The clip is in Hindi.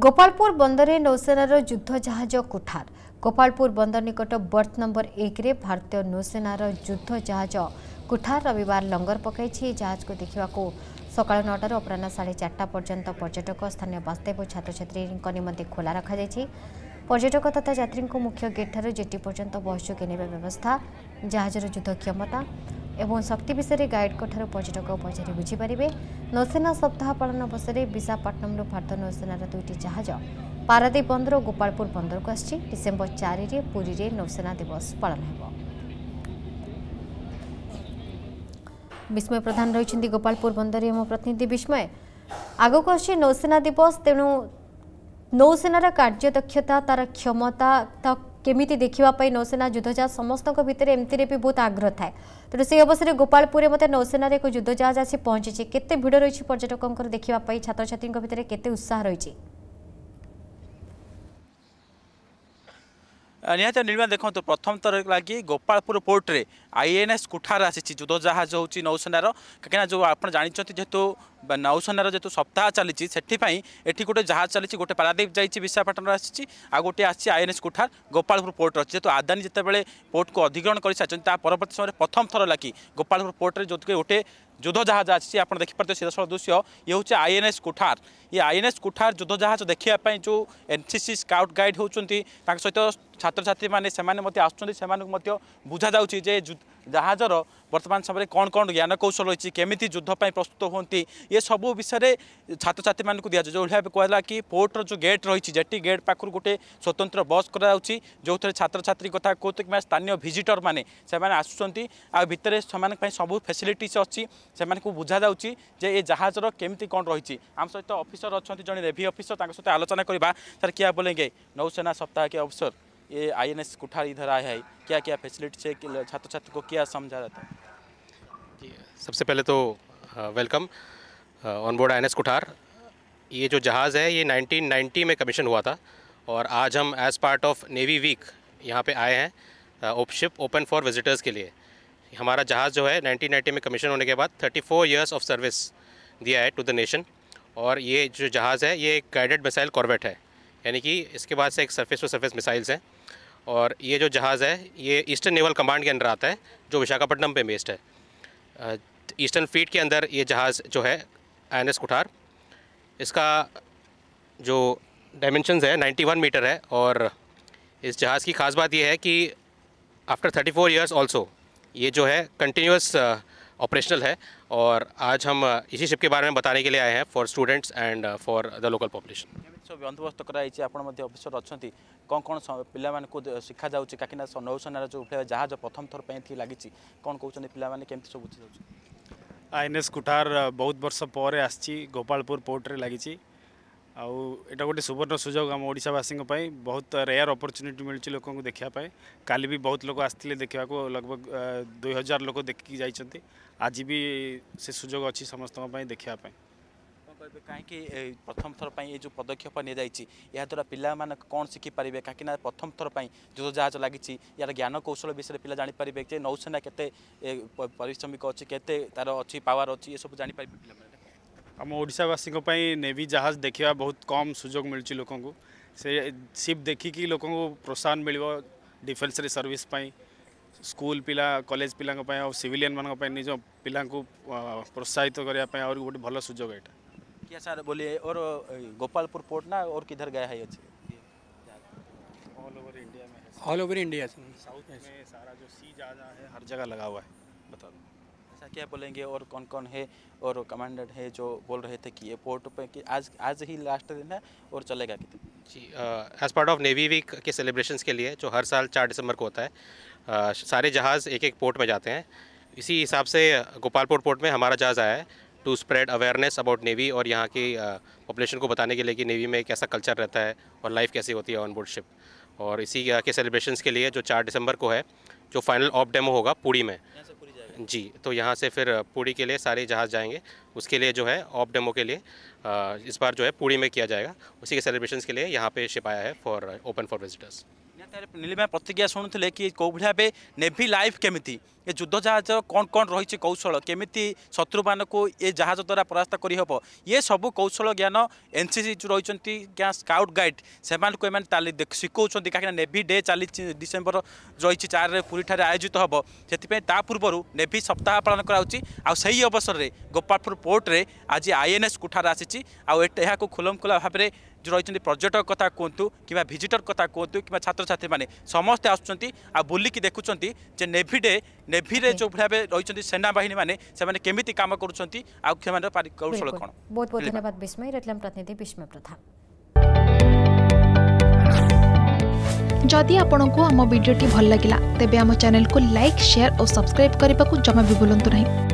गोपापुर बन्दरे नौसेनार जहाज कोठार गोपालपुर बन्दर निकट बर्थ नम्बर एक भारतीय नौसेनार युद्ध जहाज कोठार कुठार रबिवार लङ्गर पकइस जहाजको देखाको सकाल नटार अपरा साढे चारटा पर्यन्त पर्यटक स्थानीय बास्दा छात्र छ निमन्त खोला रखा रखाइछ पर्यटक तथा यात्री को मुख्य गेट ठुलो जेटी पर्स्यु के व्यवस्था जहाज र युद्ध क्षमता ଏବଂ ଶକ୍ତି ବିଷୟରେ ଗାଇଡ୍ଙ୍କ ଠାରୁ ପର୍ଯ୍ୟଟକ ପଚାରି ବୁଝିପାରିବେ ନୌସେନା ସପ୍ତାହ ପାଳନ ଅବସରରେ ବିଶାଖାପାଟନମରୁ ଭାରତ ନୌସେନାର ଦୁଇଟି ଜାହାଜ ପାରାଦୀପ ବନ୍ଦର ଓ ଗୋପାଳପୁର ବନ୍ଦରକୁ ଆସିଛି ଡିସେମ୍ବର ଚାରିରେ ପୁରୀରେ ନୌସେନା ଦିବସ ପାଳନ ହେବ ବିସ୍ମୟ ପ୍ରଧାନ ରହିଛନ୍ତି ଗୋପାଳପୁର ବନ୍ଦରରେ ଆମ ପ୍ରତିନିଧି ବିସ୍ମୟ ଆଗକୁ ଆସୁଛି ନୌସେନା ଦିବସ ତେଣୁ ନୌସେନାର କାର୍ଯ୍ୟ ଦକ୍ଷତା ତା'ର କ୍ଷମତା କେମିତି ଦେଖିବା ପାଇଁ ନୌସେନା ଯୁଦ୍ଧଜାହାଜ ସମସ୍ତଙ୍କ ଭିତରେ ଏମିତିରେ ବି ବହୁତ ଆଗ୍ରହ ଥାଏ ତେଣୁ ସେହି ଅବସରରେ ଗୋପାଳପୁରରେ ମଧ୍ୟ ନୌସେନାରେ ଏକ ଯୁଦ୍ଧଜାହାଜ ଆସି ପହଞ୍ଚିଛି କେତେ ଭିଡ଼ ରହିଛି ପର୍ଯ୍ୟଟକଙ୍କର ଦେଖିବା ପାଇଁ ଛାତ୍ରଛାତ୍ରୀଙ୍କ ଭିତରେ କେତେ ଉତ୍ସାହ ରହିଛି নিহতি নির্মাণ দেখুন প্রথম থর লাগি গোপালপুর পোর্টরে আইএনএস কুঠার আসিছি যুদ্ধ জাহাজ হচ্ছে নৌসেনার কিনা যে আপনার জাঁচান যেহেতু নৌসেনার যেহেতু সপ্তাহ চালিছি সেপাই এটি গোটে জাহাজ চালিছি গোটে পারাদ্বীপ যাই বিশাখাপাটন আসছে আর গোটে আসছে আইএনএস কুঠার গোপালপুর পোর্ট রয়েছে যেহেতু আদানী যেতবে পোর্টকু অধিগ্রহণ করে সারি তা পরবর্তী সময় প্রথম থর লাগি গোপালপুর পোর্টে যে গোটে যুদ্ধ জাহাজ আসছে আপনার দেখিপারে সিধাসল দৃশ্য ইয়ে হচ্ছে আইএনএস কুঠার ই আইএনএস কুঠার যুদ্ধ জাহাজ দেখা যে এনসিসি স্কাউট গাইড হচ্ছেন তা সহ ছাত্রছাত্রী মানে সে আসছেন সে বুঝা যাচ্ছে যে জাহাজর বর্তমান সময় কণ কণ জ্ঞানকৌশল রয়েছে কেমিতি যুদ্ধপ্রাই প্রস্তুত হুঁতি এসবু বিষয়ে ছাত্রছাত্রী মানুষ দিয়া যে ভাবে কুহলা কি পোর্টর যে গেট রয়েছে জেটি গেট পাখু গোটে স্বতন্ত্র বস করা যাচ্ছে যে ছাত্রছাত্রী কথা কৌতু কিংবা স্থানীয় ভিজিটর মানে সে আসুচার আতরে সে সবু ফেসিলিটিস অছি সে বুঝা যাচ্ছে যে এ জাহাজর কেমিতি কণ রয়েছে আম সহ অফিসর অনেক জন রেভি অফিসর তাঁর সহ আলোচনা করা স্যার কি বলেঙ্গে নৌসেনা সপ্তাহ কি অফিসর ये आई एन एस कुठार इधर आया है क्या क्या फैसिलिटी है छात्र छात्र को क्या समझा जाता है सबसे पहले तो welcome on board I N S Kuthar ये जो जहाज़ है ये 1990 में कमीशन हुआ था और आज हम as part of navy week यहाँ पे आए हैं ओपशिप ओपन फॉर विजिटर्स के लिए हमारा जहाज़ जो है 1990 में कमीशन होने के बाद 34 ईयर्स ऑफ सर्विस दिया है टू द नेशन और ये जो जहाज़ है ये एक गाइडेड मिसाइल कॉर्बेट है यानी कि इसके बाद से एक सरफेस टू सरफेस मिसाइल्स हैं और ये जो जहाज़ है ये ईस्टर्न नेवल कमांड के अंदर आता है जो विशाखापट्टनम पे बेस्ड है ईस्टर्न फीट के अंदर ये जहाज़ जो है आई एन कुठार इसका जो डायमेंशन है 91 मीटर है और इस जहाज़ की खास बात यह है कि आफ्टर 34 फोर ईयर्स ऑल्सो ये जो है कंटिन्यूस ऑपरेशनल है और आज हम इसी शिप के बारे में बताने के लिए आए हैं for students and for the local population ସବୁ ବନ୍ଦୋବସ୍ତ କରାଯାଇଛି ଆପଣ ମଧ୍ୟ ଅଫିସର ଅଛନ୍ତି କ'ଣ କ'ଣ ପିଲାମାନଙ୍କୁ ଶିଖାଯାଉଛି କାହିଁକିନା ନୌସେନାର ଯେଉଁ ଭଳିଆ ଜାହାଜ ପ୍ରଥମ ଥର ପାଇଁ ଏଠି ଲାଗିଛି କ'ଣ କହୁଛନ୍ତି ପିଲାମାନେ କେମିତି ସବୁ ବୁଝିଯାଉଛି ଆଇଏନ୍ଏସ୍ କୁଠାର ବହୁତ ବର୍ଷ ପରେ ଆସିଛି ଗୋପାଳପୁର ପୋର୍ଟରେ ଲାଗିଛି ଆଉ ଏଇଟା ଗୋଟେ ସୁବର୍ଣ୍ଣ ସୁଯୋଗ ଆମ ଓଡ଼ିଶାବାସୀଙ୍କ ପାଇଁ ବହୁତ ରେୟାର ଅପରଚ୍ୟୁନିଟି ମିଳୁଛି ଲୋକଙ୍କୁ ଦେଖିବା ପାଇଁ କାଲି ବି ବହୁତ ଲୋକ ଆସିଥିଲେ ଦେଖିବାକୁ ଲଗଭଗ ଦୁଇ ହଜାର ଲୋକ ଦେଖିକି ଯାଇଛନ୍ତି ଆଜି ବି ସେ ସୁଯୋଗ ଅଛି ସମସ୍ତଙ୍କ ପାଇଁ ଦେଖିବା ପାଇଁ କହିବେ କାହିଁକି ପ୍ରଥମ ଥର ପାଇଁ ଏ ଯେଉଁ ପଦକ୍ଷେପ ନିଆଯାଇଛି ଏହାଦ୍ୱାରା ପିଲାମାନେ କ'ଣ ଶିଖିପାରିବେ କାହିଁକି ନା ପ୍ରଥମ ଥର ପାଇଁ ଯୁଦ୍ଧ ଜାହାଜ ଲାଗିଛି ଏହାର ଜ୍ଞାନ କୌଶଳ ବିଷୟରେ ପିଲା ଜାଣିପାରିବେ ଯେ ନୌସେନା କେତେ ପରିଶ୍ରମିକ ଅଛି କେତେ ତା'ର ଅଛି ପାୱାର ଅଛି ଏସବୁ ଜାଣିପାରିବେ ପିଲାମାନେ ଆମ ଓଡ଼ିଶାବାସୀଙ୍କ ପାଇଁ ନେଭି ଜାହାଜ ଦେଖିବା ବହୁତ କମ୍ ସୁଯୋଗ ମିଳୁଛି ଲୋକଙ୍କୁ ସେ ସିପ୍ ଦେଖିକି ଲୋକଙ୍କୁ ପ୍ରୋତ୍ସାହନ ମିଳିବ ଡିଫେନ୍ସରେ ସର୍ଭିସ୍ ପାଇଁ ସ୍କୁଲ ପିଲା କଲେଜ ପିଲାଙ୍କ ପାଇଁ ଆଉ ସିଭିଲିଆନମାନଙ୍କ ପାଇଁ ନିଜ ପିଲାଙ୍କୁ ପ୍ରୋତ୍ସାହିତ କରିବା ପାଇଁ ଆହୁରି ଗୋଟେ ଭଲ ସୁଯୋଗ ଏଇଟା क्या सर बोलिए और गोपालपुर पोर्ट ना और किधर गया है ये ऑल ओवर इंडिया में ऑल ओवर इंडिया साउथ में सारा जो सी जहाजा है हर जगह लगा हुआ है बता दो ऐसा क्या बोलेंगे और कौन कौन है और कमांडर है जो बोल रहे थे कि ये पोर्ट पे कि आज आज ही लास्ट दिन है और चलेगा कितने जी as part of navy week के सेलिब्रेशंस के लिए जो हर साल चार दिसंबर को होता है आ, सारे जहाज़ एक एक पोर्ट में जाते हैं इसी हिसाब से गोपालपुर पोर्ट में हमारा जहाज़ आया है to spread awareness about navy और यहाँ की पॉपुलेशन को बताने के लिए कि नेवी में कैसा कल्चर रहता है और लाइफ कैसी होती है ऑन बोर्ड शिप और इसी के सेलिब्रेशन के लिए जो चार दिसंबर को है जो फाइनल ऑफ डेमो होगा पूरी में जी तो यहाँ से फिर पूरी के लिए सारे जहाज़ जाएंगे उसके लिए जो है ऑफ डेमो के लिए इस बार जो है पूरी में किया जाएगा उसी के सेलिब्रेशन के लिए यहाँ पे शिप आया है for open for visitors Nilima ପ୍ରତିକ୍ରିୟା ଶୁଣୁଥିଲେ କି କେଉଁ ଭଳି ଭାବେ ନେଭି ଲାଇଫ୍ କେମିତି ଏ ଯୁଦ୍ଧ ଜାହାଜ କ'ଣ କ'ଣ ରହିଛି କୌଶଳ କେମିତି ଶତ୍ରୁମାନଙ୍କୁ ଏ ଜାହାଜ ଦ୍ୱାରା ପରାସ୍ତ କରିହେବ ଏ ସବୁ କୌଶଳ ଜ୍ଞାନ ଏନ୍ ସି ସି ରହିଛନ୍ତି କିମ୍ବା ସ୍କାଉଟ୍ ଗାଇଡ୍ ସେମାନଙ୍କୁ ଏମାନେ ତାଲି ଶିଖାଉଛନ୍ତି କାହିଁକିନା ନେଭି ଡେ ଚାଲିଛି ଡିସେମ୍ବର ରହିଛି ଚାରିରେ ପୁରୀଠାରେ ଆୟୋଜିତ ହେବ ସେଥିପାଇଁ ତା ପୂର୍ବରୁ ନେଭି ସପ୍ତାହ ପାଳନ କରାଯାଉଛି ଆଉ ସେହି ଅବସରରେ ଗୋପାଳପୁର ପୋର୍ଟରେ ଆଜି ଆଇଏନ୍ଏସ୍ କୁଠାର ଆସିଛି ଆଉ ଏହାକୁ ଖୋଲମଖୋଲା ଭାବରେ ରହିଛନ୍ତି ପର୍ଯ୍ୟଟକ କଥା କୁହନ୍ତୁ କିମ୍ବା ଭିଜିଟର କଥା କୁହନ୍ତୁ କିମ୍ବା ଛାତ୍ରଛାତ୍ରୀମାନେ ସମସ୍ତେ ଆସୁଛନ୍ତି ଆଉ ବୁଲିକି ଦେଖୁଛନ୍ତି ଯେ ନେଭି ଡେ ନେଭିରେ ଯେଉଁ ଭାବେ ରହିଛନ୍ତି ସେନାବାହିନୀମାନେ ସେମାନେ କେମିତି କାମ କରୁଛନ୍ତି ଆଉ ସେମାନଙ୍କର କୌଶଳ କ'ଣ ବହୁତ ବହୁତ ଧନ୍ୟବାଦ ବିସ୍ମୟ ରେଟଲାମ ପ୍ରତିନିଧି ବିସ୍ମୟ ପ୍ରଧାନ ଯଦି ଆପଣଙ୍କୁ ଆମ ଭିଡ଼ିଓଟି ଭଲ ଲାଗିଲା ତେବେ ଆମ ଚ୍ୟାନେଲକୁ ଲାଇକ୍ ସେୟାର ଓ ସବସ୍କ୍ରାଇବ୍ କରିବାକୁ ଜମା ବି ଭୁଲନ୍ତୁ ନାହିଁ